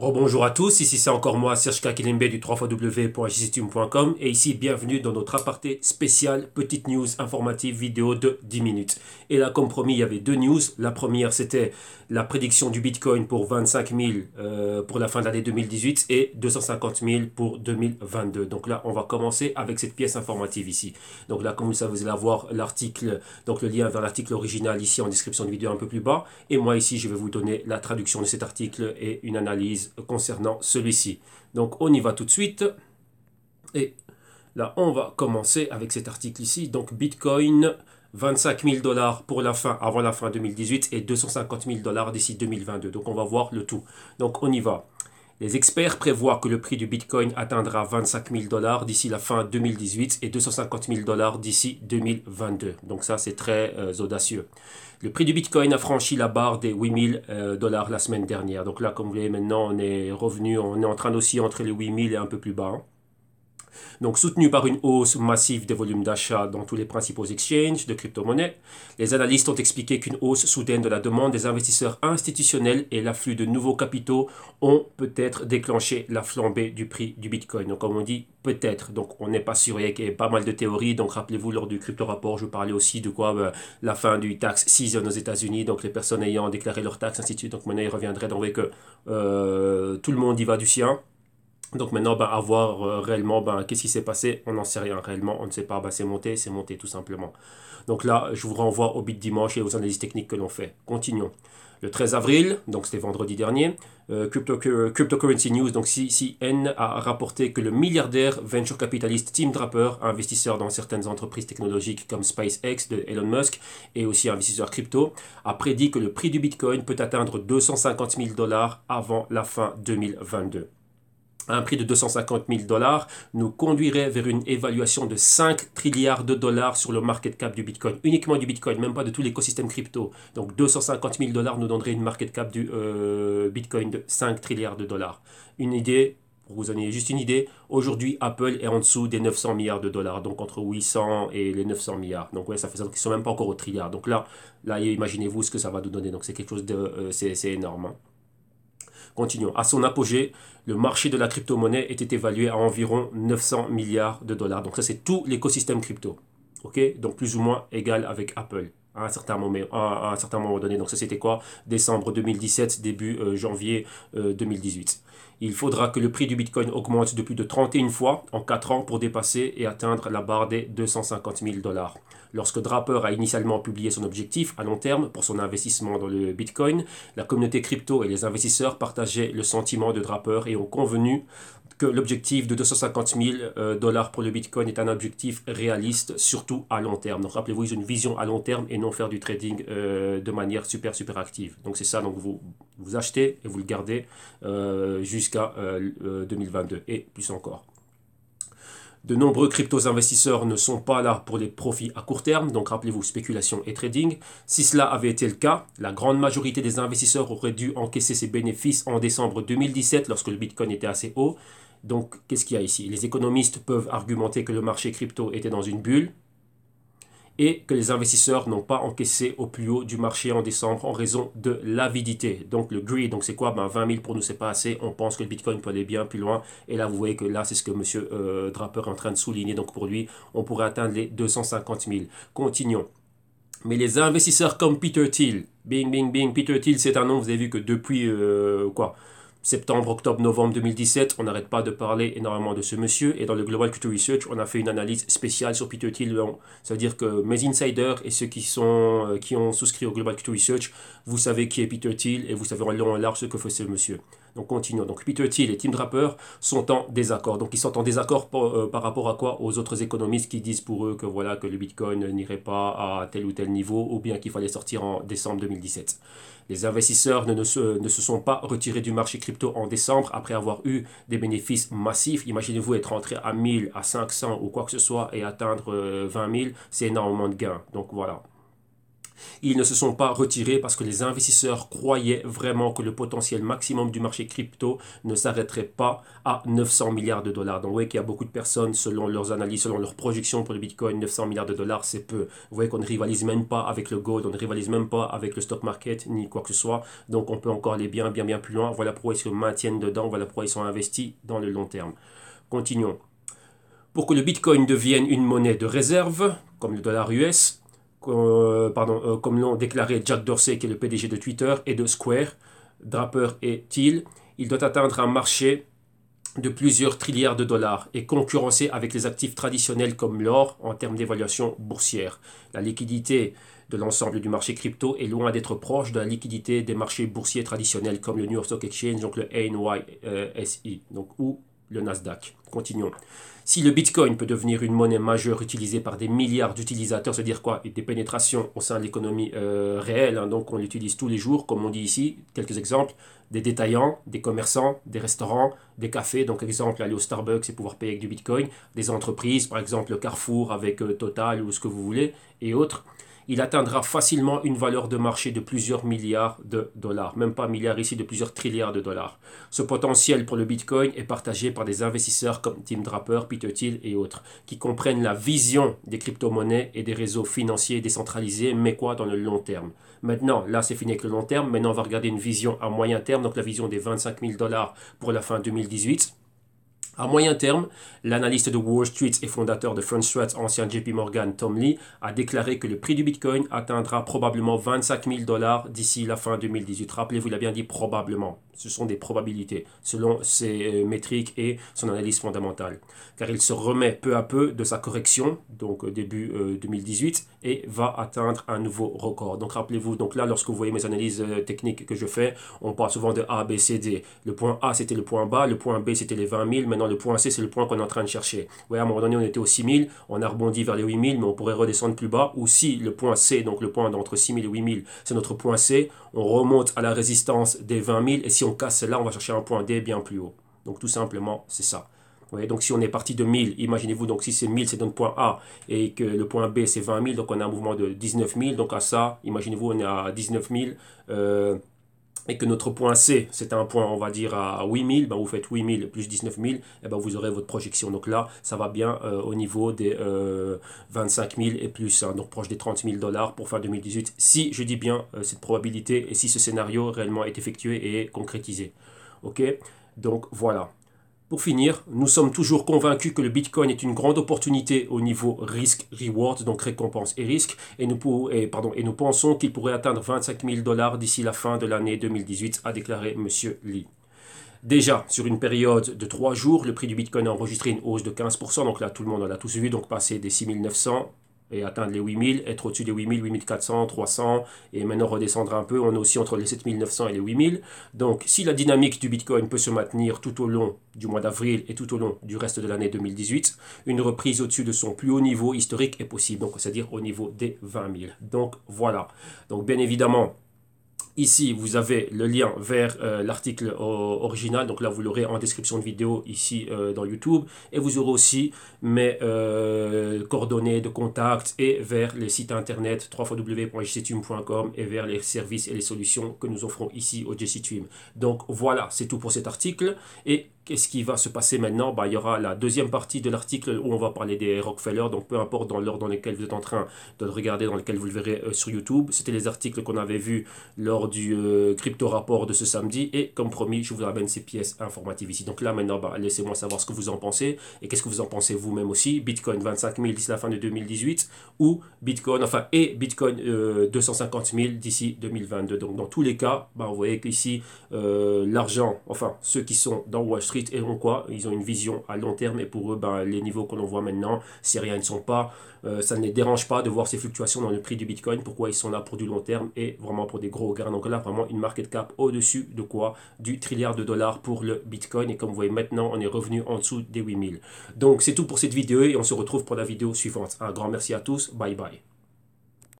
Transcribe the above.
bonjour à tous, ici c'est encore moi Serge Kakilembe du 3 et ici bienvenue dans notre aparté spécial petite news informative vidéo de 10 minutes. Et là comme promis il y avait deux news, la première c'était la prédiction du Bitcoin pour 25 000 euh, pour la fin de l'année 2018 et 250 000 pour 2022. Donc là on va commencer avec cette pièce informative ici. Donc là comme vous savez vous allez avoir l'article, donc le lien vers l'article original ici en description de vidéo un peu plus bas et moi ici je vais vous donner la traduction de cet article et une analyse concernant celui-ci. Donc on y va tout de suite. Et là, on va commencer avec cet article ici. Donc Bitcoin, 25 000 dollars pour la fin, avant la fin 2018 et 250 000 dollars d'ici 2022. Donc on va voir le tout. Donc on y va. Les experts prévoient que le prix du Bitcoin atteindra 25 000 dollars d'ici la fin 2018 et 250 000 dollars d'ici 2022. Donc ça, c'est très euh, audacieux. Le prix du Bitcoin a franchi la barre des 8000 euh, dollars la semaine dernière. Donc là, comme vous voyez, maintenant, on est revenu, on est en train aussi entre les 8 000 et un peu plus bas. Hein. Donc soutenu par une hausse massive des volumes d'achat dans tous les principaux exchanges de crypto-monnaies, les analystes ont expliqué qu'une hausse soudaine de la demande des investisseurs institutionnels et l'afflux de nouveaux capitaux ont peut-être déclenché la flambée du prix du Bitcoin. Donc comme on dit, peut-être, donc on n'est pas sûr, il y a pas mal de théories, donc rappelez-vous lors du crypto-rapport, je parlais aussi de quoi euh, la fin du tax season aux États-Unis, donc les personnes ayant déclaré leur taxe, ainsi donc monnaie reviendrait, donc que euh, tout le monde y va du sien. Donc maintenant, ben, à voir euh, réellement ben, qu'est-ce qui s'est passé, on n'en sait rien réellement, on ne sait pas, ben, c'est monté, c'est monté tout simplement. Donc là, je vous renvoie au bit dimanche et aux analyses techniques que l'on fait. Continuons. Le 13 avril, donc c'était vendredi dernier, euh, euh, Cryptocurrency News, donc CCN, a rapporté que le milliardaire venture capitaliste Tim Draper, investisseur dans certaines entreprises technologiques comme SpaceX de Elon Musk et aussi investisseur crypto, a prédit que le prix du Bitcoin peut atteindre 250 000 dollars avant la fin 2022 un prix de 250 000 dollars nous conduirait vers une évaluation de 5 trilliards de dollars sur le market cap du Bitcoin, uniquement du Bitcoin, même pas de tout l'écosystème crypto. Donc 250 000 dollars nous donnerait une market cap du euh, Bitcoin de 5 trilliards de dollars. Une idée pour vous donner juste une idée, aujourd'hui Apple est en dessous des 900 milliards de dollars, donc entre 800 et les 900 milliards. Donc ouais, ça fait ça, ne sont même pas encore au trilliard. Donc là, là imaginez-vous ce que ça va nous donner. Donc c'est quelque chose de, euh, c'est énorme. Hein. Continuons. À son apogée, le marché de la crypto-monnaie était évalué à environ 900 milliards de dollars. Donc ça, c'est tout l'écosystème crypto. ok Donc plus ou moins égal avec Apple à un certain moment, à, un certain moment donné. Donc ça c'était quoi Décembre 2017, début euh, janvier 2018. Euh, Il faudra que le prix du Bitcoin augmente de plus de 31 fois en 4 ans pour dépasser et atteindre la barre des 250 000 dollars. Lorsque Draper a initialement publié son objectif à long terme pour son investissement dans le Bitcoin, la communauté crypto et les investisseurs partageaient le sentiment de Draper et ont convenu que l'objectif de 250 000 euh, dollars pour le Bitcoin est un objectif réaliste, surtout à long terme. Donc rappelez-vous, ils ont une vision à long terme et non faire du trading euh, de manière super, super active. Donc c'est ça, donc vous, vous achetez et vous le gardez euh, jusqu'à 2022 et plus encore. De nombreux crypto investisseurs ne sont pas là pour les profits à court terme, donc rappelez-vous spéculation et trading. Si cela avait été le cas, la grande majorité des investisseurs auraient dû encaisser ses bénéfices en décembre 2017 lorsque le Bitcoin était assez haut. Donc, qu'est-ce qu'il y a ici Les économistes peuvent argumenter que le marché crypto était dans une bulle et que les investisseurs n'ont pas encaissé au plus haut du marché en décembre en raison de l'avidité. Donc le greed, donc c'est quoi ben 20 000 pour nous, c'est pas assez. On pense que le Bitcoin peut aller bien plus loin. Et là, vous voyez que là, c'est ce que M. Euh, Draper est en train de souligner. Donc pour lui, on pourrait atteindre les 250 000. Continuons. Mais les investisseurs comme Peter Thiel, bing, bing, bing, Peter Thiel, c'est un nom, vous avez vu que depuis, euh, quoi septembre, octobre, novembre 2017, on n'arrête pas de parler énormément de ce monsieur. Et dans le Global Culture Research, on a fait une analyse spéciale sur Peter Thiel. C'est-à-dire que mes insiders et ceux qui, sont, euh, qui ont souscrit au Global Culture Research, vous savez qui est Peter Thiel et vous savez en long et large ce que faisait ce monsieur. Donc continuons. Donc Peter Thiel et Tim Draper sont en désaccord. Donc ils sont en désaccord euh, par, rapport à quoi Aux autres économistes qui disent pour eux que voilà que le Bitcoin n'irait pas à tel ou tel niveau ou bien qu'il fallait sortir en décembre 2017. Les investisseurs ne, se, ne, se, sont pas retirés du marché crypto en décembre après avoir eu des bénéfices massifs. Imaginez-vous être entré à 1000, à 500 ou quoi que ce soit et atteindre 20 euh, 000, c'est énormément de gains. Donc voilà, ils ne se sont pas retirés parce que les investisseurs croyaient vraiment que le potentiel maximum du marché crypto ne s'arrêterait pas à 900 milliards de dollars. Donc vous voyez qu'il y a beaucoup de personnes, selon leurs analyses, selon leurs projections pour le Bitcoin, 900 milliards de dollars, c'est peu. Vous voyez qu'on ne rivalise même pas avec le gold, on ne rivalise même pas avec le stock market, ni quoi que ce soit. Donc on peut encore aller bien, bien, bien plus loin. Voilà pourquoi ils se maintiennent dedans, voilà pourquoi ils sont investis dans le long terme. Continuons. Pour que le Bitcoin devienne une monnaie de réserve, comme le dollar US, euh, pardon, euh, comme l'ont déclaré Jack Dorsey, qui est le PDG de Twitter, et de Square, Draper et Thiel, il doit atteindre un marché de plusieurs trilliards de dollars et concurrencer avec les actifs traditionnels comme l'or en termes d'évaluation boursière. La liquidité de l'ensemble du marché crypto est loin d'être proche de la liquidité des marchés boursiers traditionnels comme le New York Stock Exchange, donc le NYSE, donc, le Nasdaq. Continuons. Si le Bitcoin peut devenir une monnaie majeure utilisée par des milliards d'utilisateurs, c'est-à-dire quoi et Des pénétrations au sein de l'économie euh, réelle, hein, donc on l'utilise tous les jours, comme on dit ici, quelques exemples, des détaillants, des commerçants, des restaurants, des cafés, donc exemple aller au Starbucks et pouvoir payer avec du Bitcoin, des entreprises, par exemple Carrefour avec euh, Total ou ce que vous voulez, et autres il atteindra facilement une valeur de marché de plusieurs milliards de dollars, même pas milliards ici, de plusieurs trilliards de dollars. Ce potentiel pour le Bitcoin est partagé par des investisseurs comme Tim Draper, Peter Thiel et autres, qui comprennent la vision des crypto-monnaies et des réseaux financiers décentralisés, mais quoi dans le long terme. Maintenant, là c'est fini avec le long terme, maintenant on va regarder une vision à moyen terme, donc la vision des 25 000 dollars pour la fin 2018. À moyen terme, l'analyste de Wall Street et fondateur de Front Threats, ancien JP Morgan Tom Lee, a déclaré que le prix du Bitcoin atteindra probablement 25 000 dollars d'ici la fin 2018. Rappelez-vous, il a bien dit probablement. Ce sont des probabilités, selon ses euh, métriques et son analyse fondamentale. Car il se remet peu à peu de sa correction, donc euh, début 2018, euh, et va atteindre un nouveau record. Donc rappelez-vous, donc là, lorsque vous voyez mes analyses techniques que je fais, on parle souvent de A, B, C, D. Le point A, c'était le point bas, le point B, c'était les 20 000, maintenant le point C, c'est le point qu'on est en train de chercher. voyez, à un moment donné, on était aux 6000, on a rebondi vers les 8000, mais on pourrait redescendre plus bas. Ou si le point C, donc le point entre 6000 et 8000, c'est notre point C, on remonte à la résistance des 20 et si on casse là, on va chercher un point D bien plus haut. Donc tout simplement, c'est ça. voyez, donc si on est parti de 1000, imaginez-vous, donc si c'est 1000, c'est notre point A, et que le point B, c'est 20 000, donc on a un mouvement de 19 000, donc à ça, imaginez-vous, on est à 19 000 et que notre point C, c'est un point, on va dire, à 8000, ben vous faites 8000 plus 19000, et eh ben vous aurez votre projection. Donc là, ça va bien euh, au niveau des 25000 euh, et plus, hein, donc proche des 30000 dollars pour fin 2018, si je dis bien euh, cette probabilité et si ce scénario réellement est effectué et concrétisé. Ok Donc voilà. Pour finir, nous sommes toujours convaincus que le Bitcoin est une grande opportunité au niveau risque-reward, donc récompense et risque, et nous, pensons qu'il pourrait atteindre 25 000 dollars d'ici la fin de l'année 2018, a déclaré M. Lee. Déjà, sur une période de 3 jours, le prix du Bitcoin a enregistré une hausse de 15%, donc là tout le monde l'a a tous vu, donc passé des 6 900 et atteindre les 8000, être au-dessus des 8000, 8400, 300, et maintenant redescendre un peu, on est aussi entre les 7900 et les 8000. Donc si la dynamique du Bitcoin peut se maintenir tout au long du mois d'avril et tout au long du reste de l'année 2018, une reprise au-dessus de son plus haut niveau historique est possible, donc c'est-à-dire au niveau des 20 000. Donc voilà. Donc bien évidemment, Ici, vous avez le lien vers euh, l'article euh, original. Donc là, vous l'aurez en description de vidéo ici euh, dans YouTube. Et vous aurez aussi mes coordonnées de contact et vers les sites internet www.jctume.com et vers les services et les solutions que nous offrons ici au JCTume. Donc voilà, c'est tout pour cet article. Et Qu'est-ce qui va se passer maintenant bah, Il y aura la deuxième partie de l'article où on va parler des Rockefeller, donc peu importe dans l'ordre dans lequel vous êtes en train de le regarder, dans lequel vous le verrez euh, sur YouTube. C'était les articles qu'on avait vus lors du euh, crypto rapport de ce samedi. Et comme promis, je vous ramène ces pièces informatives ici. Donc là, maintenant, bah, laissez-moi savoir ce que vous en pensez et qu'est-ce que vous en pensez vous-même aussi. Bitcoin 25 000 d'ici la fin de 2018 ou Bitcoin, enfin, et Bitcoin 250 euh, 000 d'ici 2022. Donc dans tous les cas, bah, vous voyez qu'ici, l'argent, enfin, ceux qui sont dans Wall Street, et ont quoi. Ils ont une vision à long terme et pour eux, les niveaux que l'on voit maintenant, si rien, ne sont pas. ça ne les dérange pas de voir ces fluctuations dans le prix du Bitcoin. Pourquoi ils sont là pour du long terme et vraiment pour des gros gains. Donc là, vraiment une market cap au-dessus de quoi Du trilliard de dollars pour le Bitcoin. Et comme vous voyez maintenant, on est revenu en dessous des 8000. Donc c'est tout pour cette vidéo et on se retrouve pour la vidéo suivante. Un grand merci à tous. Bye bye.